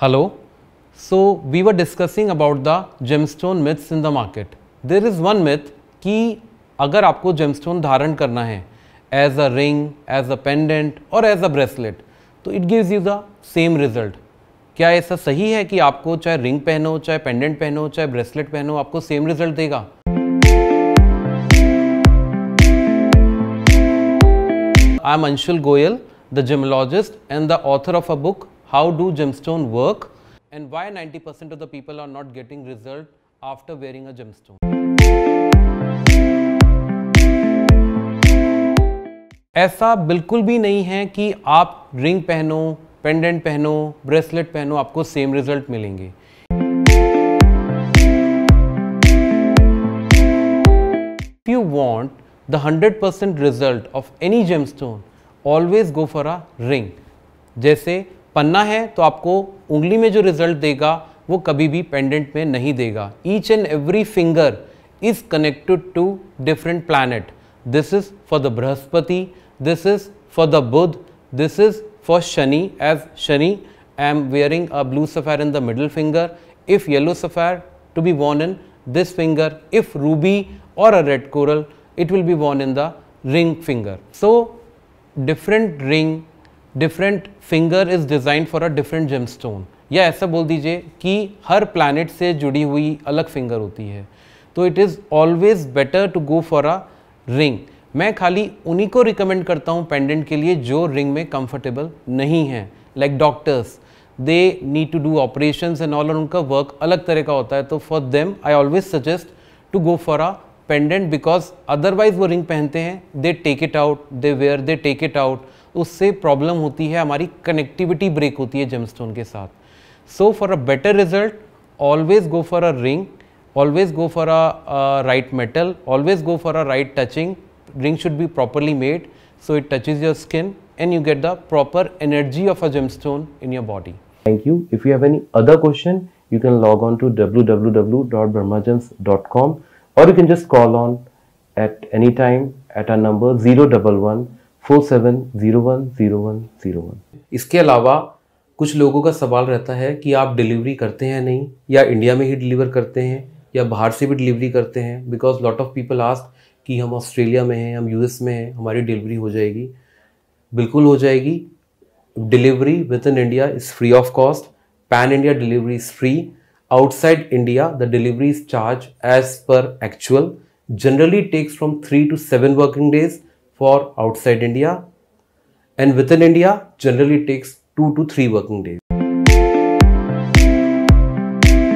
Hello. So we were discussing about the gemstone myths in the market. There is one myth कि अगर आपको gemstone धारण करना है as a ring, as a pendant or as a bracelet तो it gives you the same result. क्या ऐसा सही है कि आपको चाहे रिंग पहनो चाहे पेंडेंट पहनो चाहे ब्रेसलेट पहनो आपको सेम रिजल्ट देगा I am Anshul Goyal the gemologist and the author of a book how do gemstone work and why 90% of the people are not getting result after wearing a gemstone. ऐसा बिल्कुल भी नहीं है कि आप रिंग पहनो पेंडेंट पहनो ब्रेसलेट पहनो आपको सेम रिजल्ट मिलेंगे If you want the 100% result of any gemstone, always go for a ring. जैसे पन्ना है तो आपको उंगली में जो रिजल्ट देगा वो कभी भी पेंडेंट में नहीं देगा each and every finger is connected to different planet this is for the Brihaspati this is for the Budh this is for Shani as Shani I am wearing a blue sapphire in the middle finger if yellow sapphire to be worn in this finger if ruby और a red coral it will be worn in the ring finger so different ring different finger is design for a different stone या ऐसा बोल दीजिए कि हर planet से जुड़ी हुई अलग फिंगर होती है तो it is always better to go for a ring मैं खाली उन्हीं को रिकमेंड करता हूँ पेंडेंट के लिए जो रिंग में कंफर्टेबल नहीं है like doctors they need to do operation and all और उनका वर्क अलग तरह का होता है तो for them I always suggest to go for a pendant because otherwise वो रिंग पहनते हैं they take it out they wear they take it out उससे प्रॉब्लम होती है हमारी कनेक्टिविटी ब्रेक होती है जेमस्टोन के साथ so for a better result always go for a ring always go for a right metal always go for a right touching ring should be properly made so it touches your skin and you get the proper energy of a gemstone in your body thank you if you have any other question you can log on to W W W dot Brahmagems dot com और you can just call on at any time at a number zero double one four seven zero one zero one zero one इसके अलावा कुछ लोगों का सवाल रहता है कि आप डिलीवरी करते हैं नहीं या इंडिया में ही डिलीवर करते हैं या बाहर से भी डिलीवरी करते हैं because lot of people asked कि हम ऑस्ट्रेलिया में हैं हम यूएस में हैं हमारी डिलीवरी हो जाएगी बिल्कुल हो जाएगी delivery with in India is free of cost pan India delivery is free outside India the delivery is charge as per actual generally takes from three to seven working days for outside India and within India generally takes 2 to 3 working days.